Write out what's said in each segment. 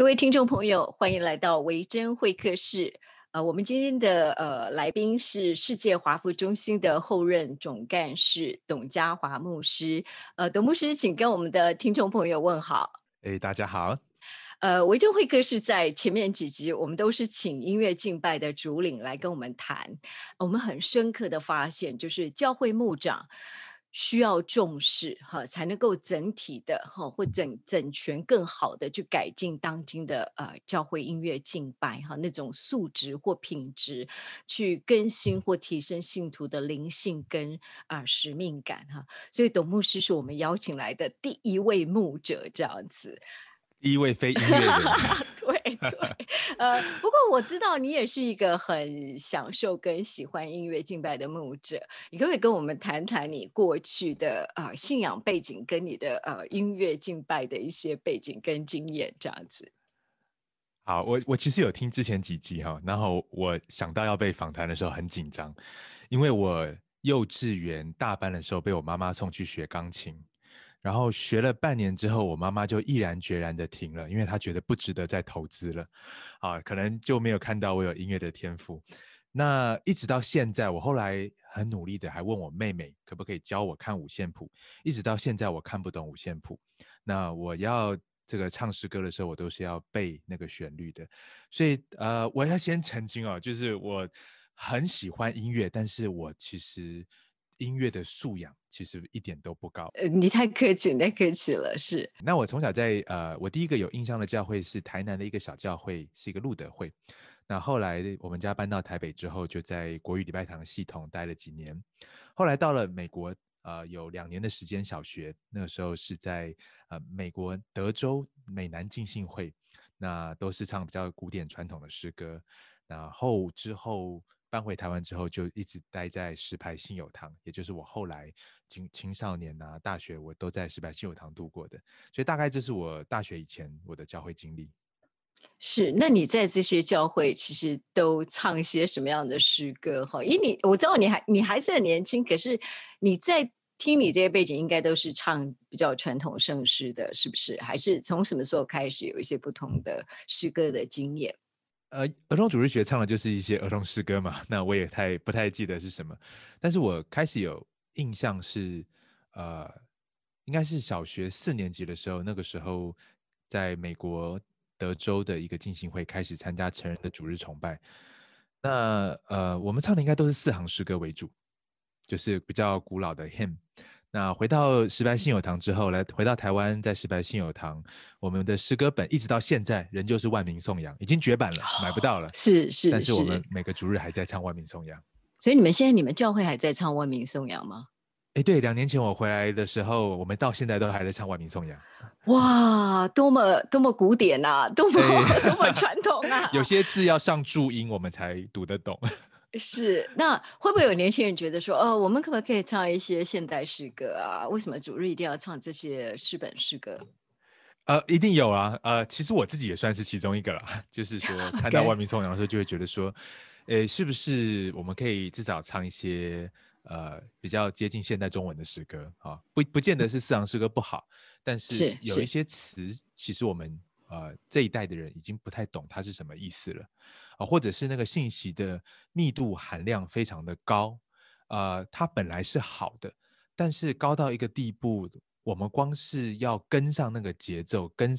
各位听众朋友，欢迎来到维珍会客室。呃，我们今天的呃来宾是世界华服中心的后任总干事董家华牧师。呃，董牧师，请跟我们的听众朋友问好。哎，大家好。呃，维珍会客室在前面几集，我们都是请音乐敬拜的主领来跟我们谈。我们很深刻的发现，就是教会牧长。需要重视哈，才能够整体的哈或整整全更好的去改进当今的呃教会音乐敬拜哈那种素质或品质，去更新或提升信徒的灵性跟啊使命感哈。所以董牧师是我们邀请来的第一位牧者，这样子，第一位非音乐人。对，呃，不过我知道你也是一个很享受跟喜欢音乐敬拜的牧者，你可以跟我们谈谈你过去的啊信仰背景跟你的呃音乐敬拜的一些背景跟经验这样子。好，我我其实有听之前几集哈，然后我想到要被访谈的时候很紧张，因为我幼稚园大班的时候被我妈妈送去学钢琴。然后学了半年之后，我妈妈就毅然决然的停了，因为她觉得不值得再投资了，啊，可能就没有看到我有音乐的天赋。那一直到现在，我后来很努力的，还问我妹妹可不可以教我看五线谱，一直到现在我看不懂五线谱。那我要这个唱诗歌的时候，我都是要背那个旋律的。所以呃，我要先澄清哦，就是我很喜欢音乐，但是我其实。音乐的素养其实一点都不高，呃，你太客气，太客气了。是，那我从小在呃，我第一个有印象的教会是台南的一个小教会，是一个路德会。那后来我们家搬到台北之后，就在国语礼拜堂系统待了几年。后来到了美国，呃，有两年的时间小学，那个时候是在呃美国德州美南浸信会，那都是唱比较古典传统的诗歌。那后之后。搬回台湾之后，就一直待在石牌信友堂，也就是我后来青青少年啊、大学，我都在石牌信友堂度过的。所以，大概这是我大学以前我的教会经历。是，那你在这些教会，其实都唱一些什么样的诗歌？哈，因为你我知道你还你还是很年轻，可是你在听你这些背景，应该都是唱比较传统盛世的，是不是？还是从什么时候开始有一些不同的诗歌的经验？呃，儿童主日学唱的就是一些儿童诗歌嘛。那我也太不太记得是什么，但是我开始有印象是，呃，应该是小学四年级的时候，那个时候在美国德州的一个进行会开始参加成人的主日崇拜。那呃，我们唱的应该都是四行诗歌为主，就是比较古老的 hymn。那回到石牌信友堂之后，来回到台湾，在石牌信友堂，我们的诗歌本一直到现在仍旧是万民颂扬，已经绝版了，买不到了。是是，但是我们每个主日还在唱万民颂扬。所以你们现在你们教会还在唱万民颂扬吗？哎，对，两年前我回来的时候，我们到现在都还在唱万民颂扬。哇，多么多么古典啊，多么多么传统啊！有些字要上注音，我们才读得懂。是，那会不会有年轻人觉得说，哦，我们可不可以唱一些现代诗歌啊？为什么主日一定要唱这些诗本诗歌？呃，一定有啊，呃，其实我自己也算是其中一个了，就是说 看到万民颂扬的时候，就会觉得说，呃，是不是我们可以至少唱一些呃比较接近现代中文的诗歌啊？不，不见得是四行诗歌不好，但是有一些词，其实我们。呃，这一代的人已经不太懂它是什么意思了，啊，或者是那个信息的密度含量非常的高，呃，它本来是好的，但是高到一个地步，我们光是要跟上那个节奏，跟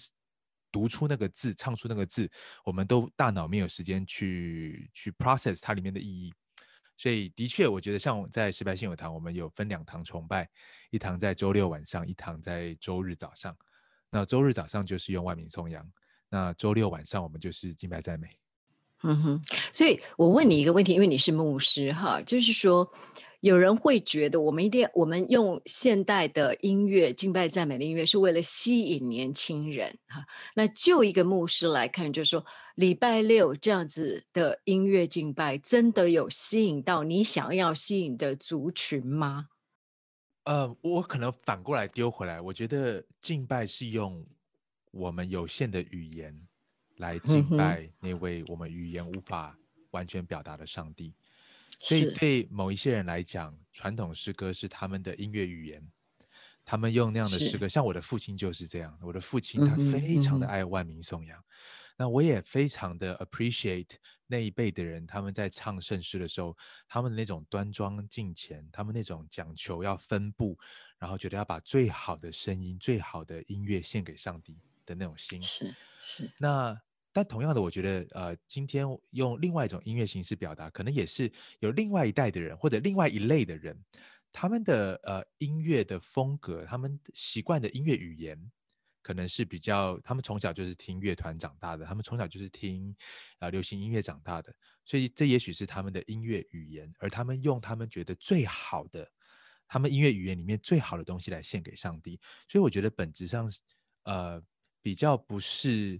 读出那个字，唱出那个字，我们都大脑没有时间去去 process 它里面的意义，所以的确，我觉得像在失败新友堂，我们有分两堂崇拜，一堂在周六晚上，一堂在周日早上。那周日早上就是用万民颂扬，那周六晚上我们就是敬拜赞美。嗯哼，所以我问你一个问题，因为你是牧师哈，就是说有人会觉得我们一定我们用现代的音乐敬拜赞美的音乐是为了吸引年轻人哈？那就一个牧师来看，就是说礼拜六这样子的音乐敬拜真的有吸引到你想要吸引的族群吗？呃，我可能反过来丢回来。我觉得敬拜是用我们有限的语言来敬拜那位我们语言无法完全表达的上帝。所以对某一些人来讲，传统诗歌是他们的音乐语言，他们用那样的诗歌。像我的父亲就是这样，我的父亲他非常的爱《万民颂扬》。那我也非常的 appreciate 那一辈的人，他们在唱圣诗的时候，他们的那种端庄敬虔，他们那种讲求要分布，然后觉得要把最好的声音、最好的音乐献给上帝的那种心，是是。那但同样的，我觉得呃，今天用另外一种音乐形式表达，可能也是有另外一代的人或者另外一类的人，他们的呃音乐的风格，他们习惯的音乐语言。可能是比较，他们从小就是听乐团长大的，他们从小就是听，呃，流行音乐长大的，所以这也许是他们的音乐语言，而他们用他们觉得最好的，他们音乐语言里面最好的东西来献给上帝。所以我觉得本质上是，呃，比较不是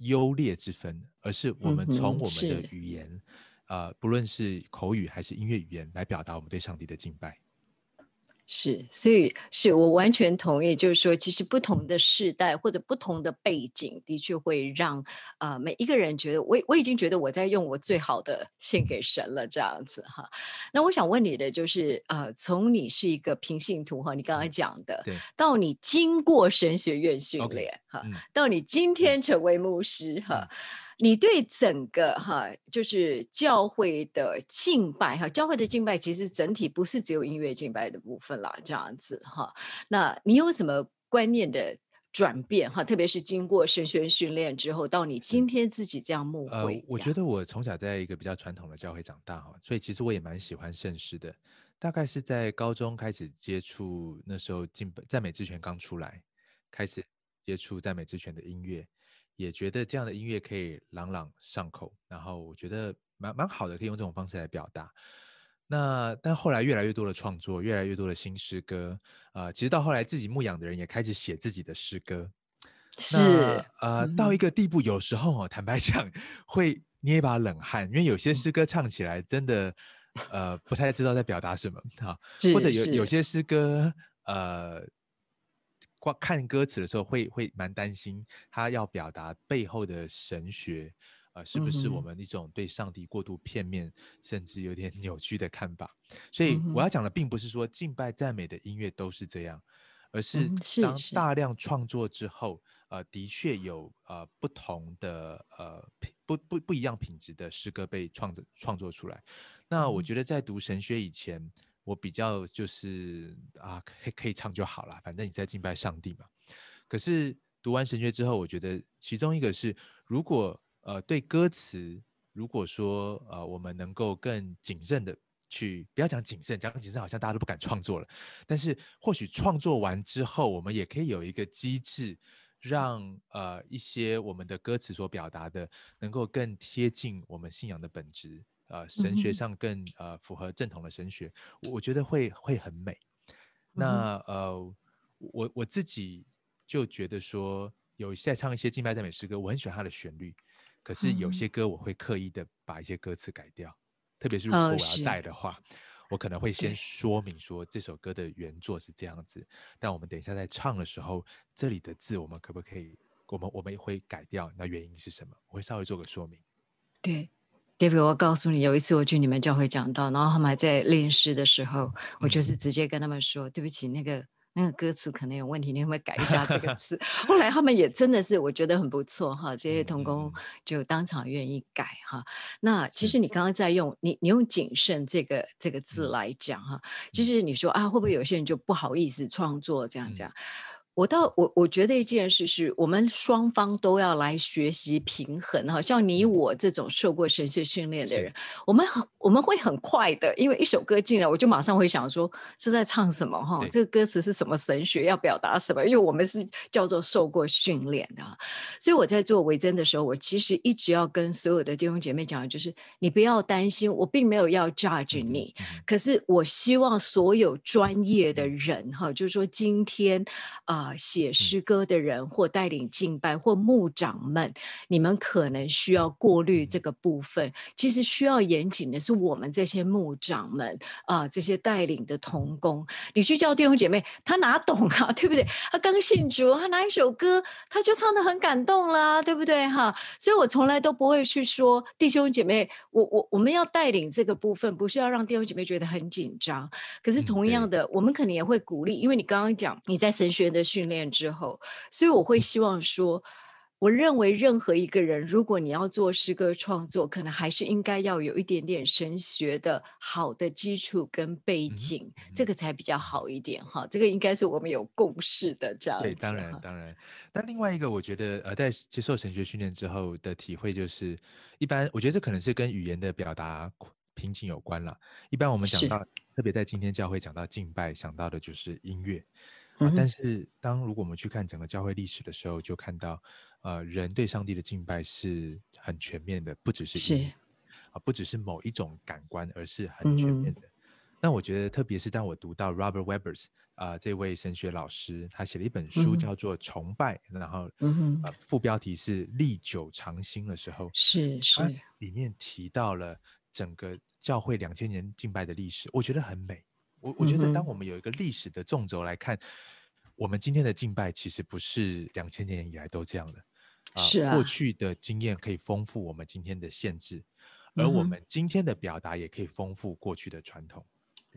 优劣之分，而是我们从我们的语言，呃，不论是口语还是音乐语言来表达我们对上帝的敬拜。是，所以是我完全同意，就是说，其实不同的世代或者不同的背景，的确会让呃每一个人觉得，我我已经觉得我在用我最好的献给神了，这样子哈。那我想问你的就是，呃，从你是一个平信徒哈，你刚刚讲的，到你经过神学院训练哈，到你今天成为牧师哈。你对整个哈，就是教会的敬拜哈，教会的敬拜其实整体不是只有音乐敬拜的部分啦，这样子哈。那你有什么观念的转变哈？特别是经过神学训练之后，到你今天自己这样目会。呃，我觉得我从小在一个比较传统的教会长大哈，所以其实我也蛮喜欢圣诗的。大概是在高中开始接触，那时候敬拜赞美之泉刚出来，开始。接触赞美之泉的音乐，也觉得这样的音乐可以朗朗上口，然后我觉得蛮蛮好的，可以用这种方式来表达。那但后来越来越多的创作，越来越多的新诗歌，啊，其实到后来自己牧养的人也开始写自己的诗歌，是呃，到一个地步，有时候坦白讲会捏一把冷汗，因为有些诗歌唱起来真的呃不太知道在表达什么啊，或者有有些诗歌呃。看歌词的时候，会会蛮担心他要表达背后的神学，呃，是不是我们一种对上帝过度片面，甚至有点 扭曲的看法？所以我要讲的并不是说敬拜赞美的音乐都是这样，而是当大量创作之后，呃，的确有呃不同的呃不不不一样品质的诗歌被创作创作出来。那我觉得在读神学以前。我比较就是啊，可以可以唱就好了，反正你在敬拜上帝嘛。可是读完神学之后，我觉得其中一个是，如果呃对歌词，如果说呃我们能够更谨慎的去，不要讲谨慎，讲谨慎好像大家都不敢创作了。但是或许创作完之后，我们也可以有一个机制，让呃一些我们的歌词所表达的，能够更贴近我们信仰的本质。呃，神学上更呃符合正统的神学，我觉得会会很美。那呃，我我自己就觉得说，有在唱一些敬拜赞美诗歌，我很喜欢它的旋律。可是有些歌我会刻意的把一些歌词改掉，特别是如果我要带的话，我可能会先说明说这首歌的原作是这样子。但我们等一下在唱的时候，这里的字我们可不可以？我们我们会改掉，那原因是什么？我会稍微做个说明。对。David，我告诉你，有一次我去你们教会讲道，然后他们还在练诗的时候，我就是直接跟他们说：“对不起，那个那个歌词可能有问题，你会改一下这个词。”后来他们也真的是，我觉得很不错哈。这些童工就当场愿意改哈。那其实你刚刚在用你你用谨慎这个这个字来讲哈，就是你说啊，会不会有些人就不好意思创作这样讲？我倒我我觉得一件事是我们双方都要来学习平衡哈，像你我这种受过神学训练的人，我们很我们会很快的，因为一首歌进来我就马上会想说是在唱什么哈，这个歌词是什么神学要表达什么？因为我们是叫做受过训练的，所以我在做维珍的时候，我其实一直要跟所有的弟兄姐妹讲的就是，你不要担心，我并没有要 judge 你，可是我希望所有专业的人哈，就是说今天啊。写诗歌的人，或带领敬拜或牧长们，你们可能需要过滤这个部分。其实需要严谨的是我们这些牧长们啊，这些带领的童工。你去叫弟兄姐妹，他哪懂啊？对不对？他刚信主，他哪一首歌，他就唱的很感动啦，对不对？哈，所以我从来都不会去说弟兄姐妹，我我我们要带领这个部分，不是要让弟兄姐妹觉得很紧张。可是同样的，我们可能也会鼓励，因为你刚刚讲你在神学的训练之后，所以我会希望说，我认为任何一个人，如果你要做诗歌创作，可能还是应该要有一点点神学的好的基础跟背景，这个才比较好一点哈。这个应该是我们有共识的这样对，当然，当然。那另外一个，我觉得呃，在接受神学训练之后的体会，就是一般我觉得这可能是跟语言的表达瓶颈有关了。一般我们讲到，特别在今天教会讲到敬拜，想到的就是音乐。但是，当如果我们去看整个教会历史的时候，就看到，呃，人对上帝的敬拜是很全面的，不只是是啊，不只是某一种感官，而是很全面的。那我觉得，特别是当我读到 Robert Webbers 啊这位神学老师，他写了一本书叫做《崇拜》，然后啊副标题是“历久常新”的时候，是是里面提到了整个教会两千年敬拜的历史，我觉得很美。我觉得，当我们有一个历史的纵轴来看，我们今天的敬拜其实不是两千年以来都这样的。是啊，过去的经验可以丰富我们今天的限制，而我们今天的表达也可以丰富过去的传统。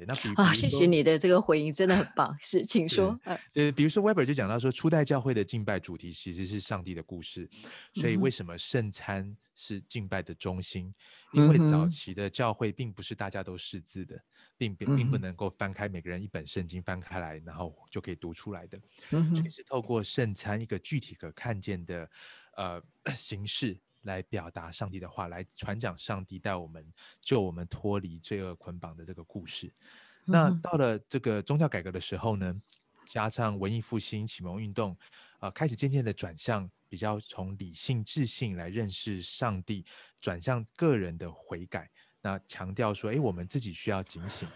那啊，谢谢你的这个回应，真的很棒。是，请说。呃，比如说，Webber 就讲到说，初代教会的敬拜主题其实是上帝的故事，所以为什么圣餐是敬拜的中心？因为早期的教会并不是大家都识字的，并并并不能够翻开每个人一本圣经翻开来，然后就可以读出来的。所以是透过圣餐一个具体可看见的呃 形式。来表达上帝的话，来传讲上帝带我们救我们脱离罪恶捆绑的这个故事。那到了这个宗教改革的时候呢，加上文艺复兴、启蒙运动，啊，开始渐渐的转向比较从理性、智性来认识上帝，转向个人的悔改，那强调说，哎，我们自己需要警醒。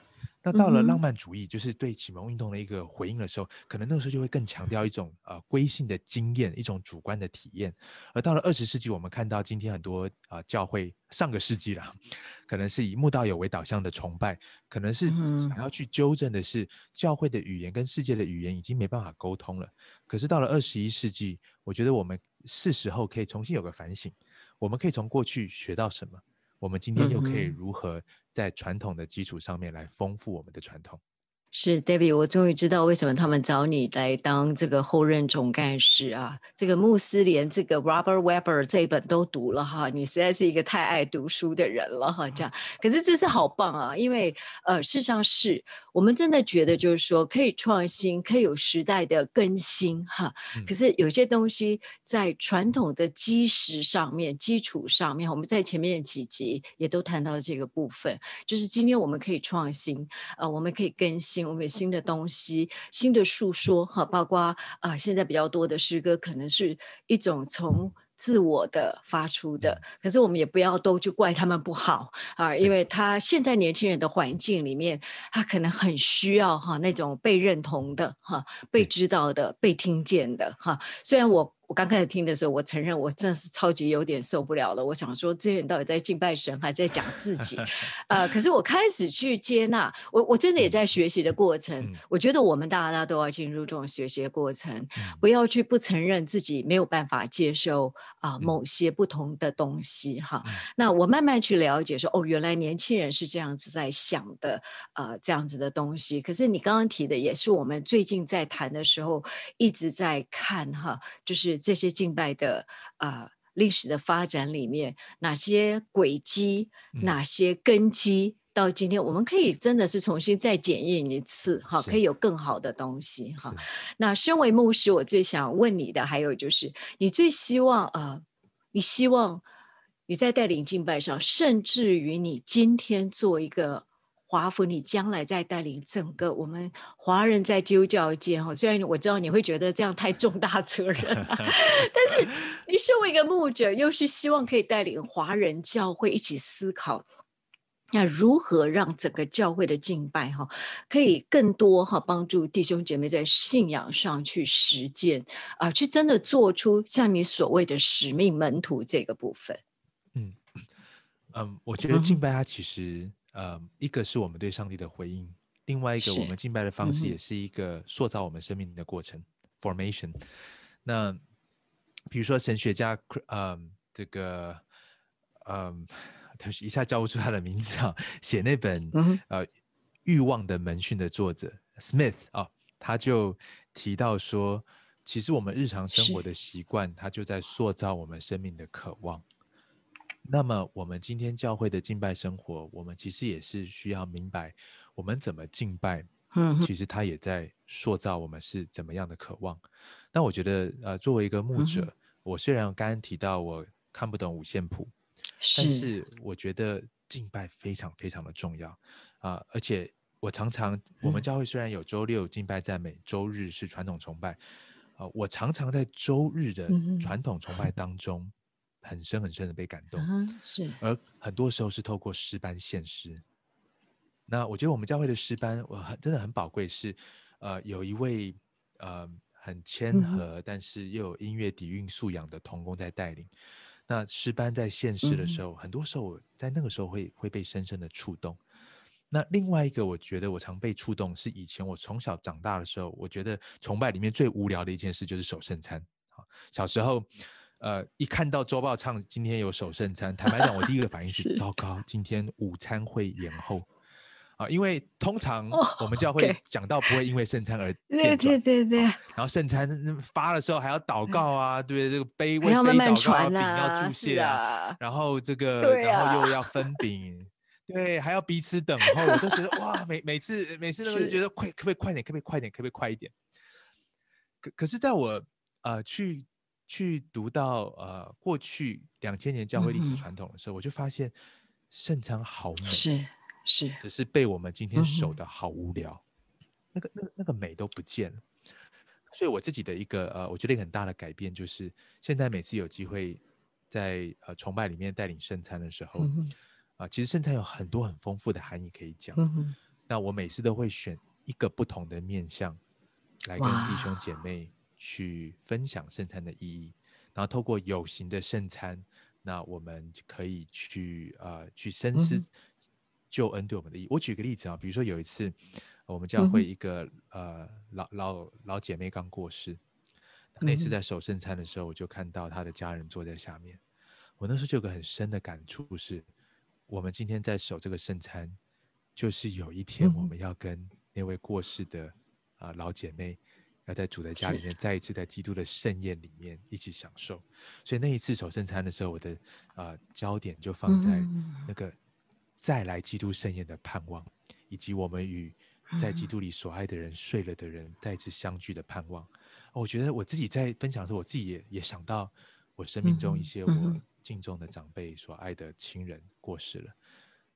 那到了浪漫主义，就是对启蒙运动的一个回应的时候，可能那个时候就会更强调一种呃归性的经验，一种主观的体验。而到了二十世纪，我们看到今天很多啊教会，上个世纪了，可能是以慕道友为导向的崇拜，可能是想要去纠正的是教会的语言跟世界的语言已经没办法沟通了。可是到了二十一世纪，我觉得我们是时候可以重新有个反省，我们可以从过去学到什么。我们今天又可以如何在传统的基础上面来丰富我们的传统？是，David，我终于知道为什么他们找你来当这个后任总干事啊。这个穆斯连，这个 Robert Weber 这本都读了哈。你实在是一个太爱读书的人了哈。这样，可是这是好棒啊，因为呃，事实上是我们真的觉得就是说可以创新，可以有时代的更新哈。可是有些东西在传统的基石上面、基础上面，我们在前面几集也都谈到了这个部分，就是今天我们可以创新，呃，我们可以更新。我们新的东西、新的诉说，哈，包括啊，现在比较多的诗歌，可能是一种从自我的发出的。可是我们也不要都去怪他们不好啊，因为他现在年轻人的环境里面，他可能很需要哈那种被认同的、哈被知道的、被听见的哈。虽然我。我刚开始听的时候，我承认我真的是超级有点受不了了。我想说，这些人到底在敬拜神，还在讲自己？呃，可是我开始去接纳，我我真的也在学习的过程。我觉得我们大家都要进入这种学习的过程，不要去不承认自己没有办法接受啊某些不同的东西哈。那我慢慢去了解，说哦，原来年轻人是这样子在想的，呃，这样子的东西。可是你刚刚提的也是我们最近在谈的时候一直在看哈，就是。这些敬拜的啊历史的发展里面，哪些轨迹，哪些根基，到今天我们可以真的是重新再检验一次哈，可以有更好的东西哈。那身为牧师，我最想问你的，还有就是，你最希望啊，你希望你在带领敬拜上，甚至于你今天做一个。华府，你将来在带领整个我们华人在基督教界哈，虽然我知道你会觉得这样太重大责任，但是 你身为一个牧者，又是希望可以带领华人教会一起思考，那如何让整个教会的敬拜哈可以更多哈帮助弟兄姐妹在信仰上去实践啊，去真的做出像你所谓的使命门徒这个部分。嗯嗯，我觉得敬拜它其实。呃，一个是我们对上帝的回应，另外一个我们敬拜的方式也是一个塑造我们生命的过程 （formation）。那比如说神学家，呃，这个，嗯，他一下叫不出他的名字啊，写那本呃《欲望的门训》的作者 Smith 啊，他就提到说，其实我们日常生活的习惯，他就在塑造我们生命的渴望。那么，我们今天教会的敬拜生活，我们其实也是需要明白，我们怎么敬拜。嗯，其实他也在塑造我们是怎么样的渴望。那我觉得，呃，作为一个牧者，我虽然刚刚提到我看不懂五线谱，但是我觉得敬拜非常非常的重要啊！而且我常常，我们教会虽然有周六敬拜赞美，周日是传统崇拜，啊，我常常在周日的传统崇拜当中。很深很深的被感动，是。而很多时候是透过诗班献诗，那我觉得我们教会的诗班，我很真的很宝贵，是，呃，有一位呃很谦和，但是又有音乐底蕴素养的童工在带领。那诗班在现实的时候，很多时候我在那个时候会会被深深的触动。那另外一个，我觉得我常被触动是以前我从小长大的时候，我觉得崇拜里面最无聊的一件事就是守圣餐。小时候。呃，一看到周报唱今天有首圣餐，坦白讲，我第一个反应是糟糕，今天午餐会延后啊，因为通常我们教会讲到不会因为圣餐而 对对对对，然后圣餐发的时候还要祷告啊，对不对？这个杯温杯祷告饼要注谢啊，然后这个然后又要分饼，对，还要彼此等候，我都觉得哇，每每次每次都觉得快，可不可以快点？可不可以快点？可不可以快一点？可可是，在我呃去。去读到呃过去两千年教会历史传统的时候，我就发现圣餐好美，是是，只是被我们今天守的好无聊，那个那个那个美都不见了。所以我自己的一个呃，我觉得一个很大的改变就是，现在每次有机会在呃崇拜里面带领圣餐的时候，啊，其实圣餐有很多很丰富的含义可以讲。那我每次都会选一个不同的面向来跟弟兄姐妹。去分享圣餐的意义，然后透过有形的圣餐，那我们可以去呃去深思救恩对我们的意义。我举个例子啊，比如说有一次我们教会一个呃老老老姐妹刚过世，那次在守圣餐的时候，我就看到她的家人坐在下面，我那时候就有个很深的感触，是我们今天在守这个圣餐，就是有一天我们要跟那位过世的啊老姐妹。要在主的家里面再一次在基督的盛宴里面一起享受，所以那一次守圣餐的时候，我的呃焦点就放在那个再来基督盛宴的盼望，以及我们与在基督里所爱的人睡了的人再次相聚的盼望。我觉得我自己在分享的时候，我自己也也想到我生命中一些我敬重的长辈所爱的亲人过世了，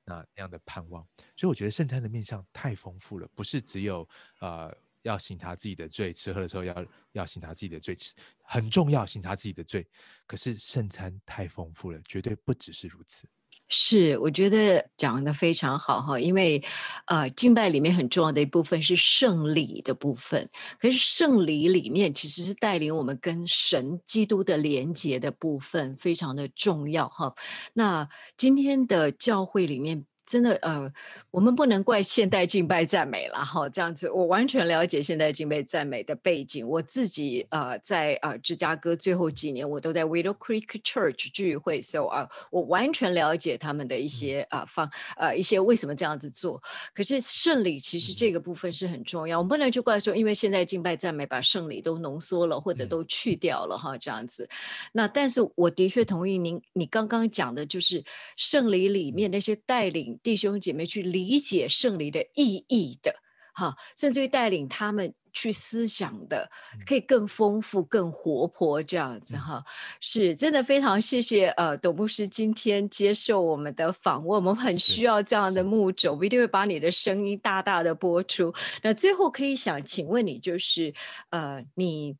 那那样的盼望。所以我觉得圣餐的面向太丰富了，不是只有啊。要醒察自己的罪，吃喝的时候要要醒察自己的罪，很重要，醒察自己的罪。可是圣餐太丰富了，绝对不只是如此。是，我觉得讲的非常好哈，因为呃，敬拜里面很重要的一部分是圣礼的部分，可是圣礼里面其实是带领我们跟神、基督的连接的部分非常的重要哈。那今天的教会里面。真的呃，我们不能怪现代敬拜赞美了哈，这样子。我完全了解现代敬拜赞美的背景。我自己呃，在呃芝加哥最后几年，我都在 w i d o w Creek Church 聚会，s o 啊，我完全了解他们的一些啊方呃一些为什么这样子做。可是圣礼其实这个部分是很重要，我们不能去怪说，因为现在敬拜赞美把圣礼都浓缩了或者都去掉了哈，这样子。那但是我的确同意您，你刚刚讲的就是圣礼里面那些带领。弟兄姐妹去理解圣礼的意义的，哈，甚至于带领他们去思想的，可以更丰富、更活泼，这样子哈，是，真的非常谢谢，呃，董牧师今天接受我们的访问，我们很需要这样的牧们一定会把你的声音大大的播出。那最后可以想，请问你就是，呃，你。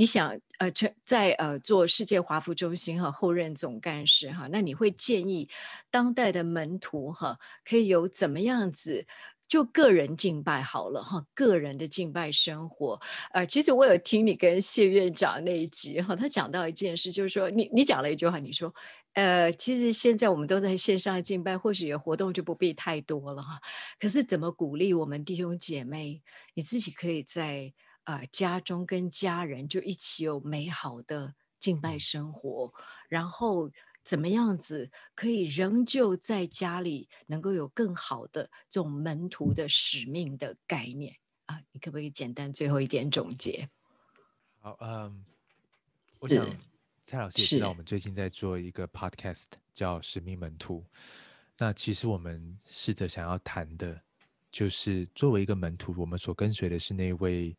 你想呃，在呃做世界华服中心和后任总干事哈，那你会建议当代的门徒哈，可以有怎么样子就个人敬拜好了哈，个人的敬拜生活呃，其实我有听你跟谢院长那一集哈，他讲到一件事，就是说你你讲了一句话，你说呃，其实现在我们都在线上敬拜，或许也活动就不必太多了哈。可是怎么鼓励我们弟兄姐妹，你自己可以在。啊，家中跟家人就一起有美好的敬拜生活，然后怎么样子可以仍旧在家里能够有更好的这种门徒的使命的概念啊？你可不可以简单最后一点总结？好，嗯，我想蔡老师也知道，我们最近在做一个 podcast 叫《使命门徒》，那其实我们试着想要谈的，就是作为一个门徒，我们所跟随的是那位。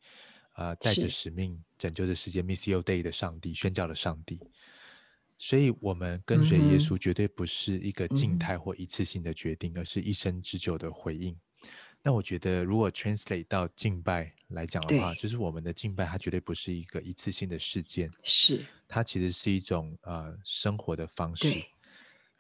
呃，带着使命拯救着世界，Miss o Day 的上帝宣教了上帝，所以我们跟随耶稣绝对不是一个静态或一次性的决定，而是一生之久的回应。那我觉得，如果 translate 到敬拜来讲的话，就是我们的敬拜，它绝对不是一个一次性的事件，是它其实是一种呃生活的方式。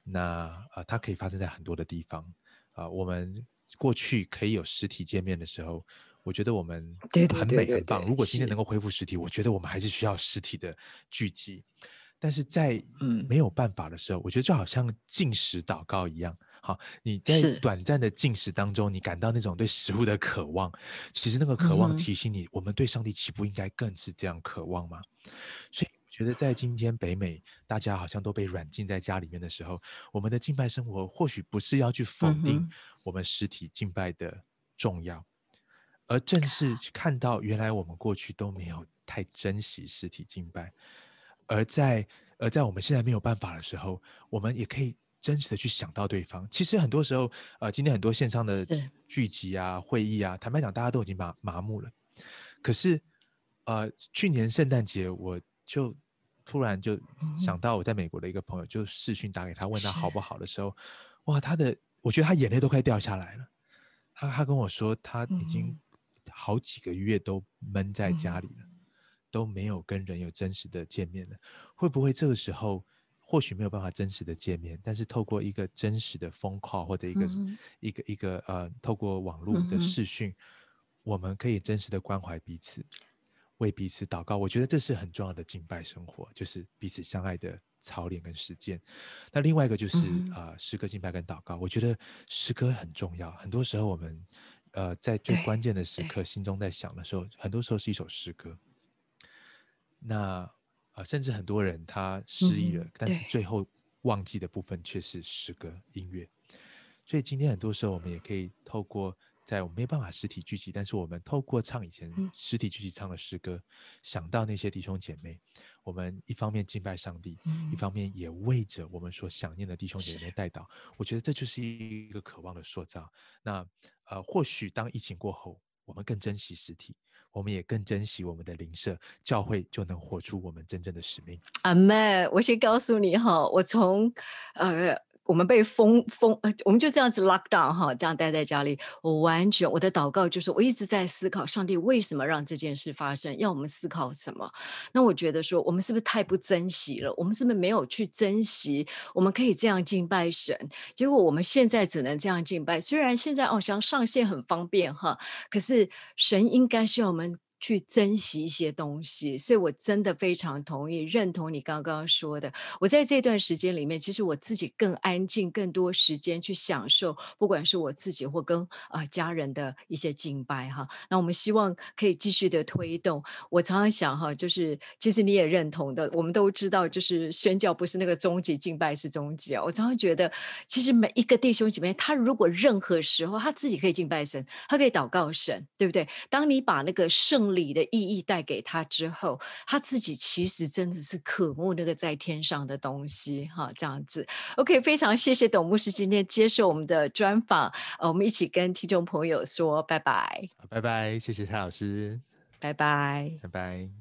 那呃，它可以发生在很多的地方啊。我们过去可以有实体见面的时候。我觉得我们很美很棒。如果今天能够恢复实体，我觉得我们还是需要实体的聚集。但是在没有办法的时候，我觉得就好像进食祷告一样，好，你在短暂的进食当中，你感到那种对食物的渴望，其实那个渴望提醒你，我们对上帝岂不应该更是这样渴望吗？所以我觉得在今天北美大家好像都被软禁在家里面的时候，我们的敬拜生活或许不是要去否定我们实体敬拜的重要。而正是看到，原来我们过去都没有太珍惜实体敬拜，而在而在我们现在没有办法的时候，我们也可以真实的去想到对方。其实很多时候，呃，今天很多线上的聚集啊、会议啊，坦白讲，大家都已经麻麻木了。可是，呃，去年圣诞节，我就突然就想到我在美国的一个朋友，就视讯打给他，问他好不好的时候，哇，他的我觉得他眼泪都快掉下来了。他他跟我说，他已经。好几个月都闷在家里了，都没有跟人有真实的见面了。会不会这个时候或许没有办法真实的见面？但是透过一个真实的 phone call 或者一个一个一个呃，透过网络的视讯，我们可以真实的关怀彼此，为彼此祷告。我觉得这是很重要的敬拜生活，就是彼此相爱的操练跟实践。那另外一个就是啊，诗歌敬拜跟祷告。我觉得诗歌很重要，很多时候我们。呃，在最关键的时刻，心中在想的时候，很多时候是一首诗歌。那呃，甚至很多人他失忆了，但是最后忘记的部分却是诗歌、音乐。所以今天很多时候，我们也可以透过。在我们没办法实体聚集，但是我们透过唱以前实体聚集唱的诗歌，想到那些弟兄姐妹，我们一方面敬拜上帝，一方面也为着我们所想念的弟兄姐妹代祷。我觉得这就是一个渴望的塑造。那呃，或许当疫情过后，我们更珍惜实体，我们也更珍惜我们的灵舍教会，就能活出我们真正的使命。阿妹，我先告诉你哈，我从呃。我们被封封，我们就这样子 lock down 哈，这样待在家里。我完全我的祷告就是，我一直在思考，上帝为什么让这件事发生，要我们思考什么？那我觉得说，我们是不是太不珍惜了？我们是不是没有去珍惜我们可以这样敬拜神？结果我们现在只能这样敬拜。虽然现在哦，像上线很方便哈，可是神应该是我们。去珍惜一些东西，所以我真的非常同意认同你刚刚说的。我在这段时间里面，其实我自己更安静，更多时间去享受，不管是我自己或跟啊家人的一些敬拜哈。那我们希望可以继续的推动。我常常想哈，就是其实你也认同的，我们都知道，就是宣教不是那个终极敬拜是终极啊。我常常觉得，其实每一个弟兄姐妹，他如果任何时候他自己可以敬拜神，他可以祷告神，对不对？当你把那个圣礼的意义带给他之后，他自己其实真的是渴慕那个在天上的东西哈，这样子。OK，非常谢谢董牧师今天接受我们的专访，呃，我们一起跟听众朋友说拜拜，拜拜，谢谢蔡老师，拜拜，拜拜。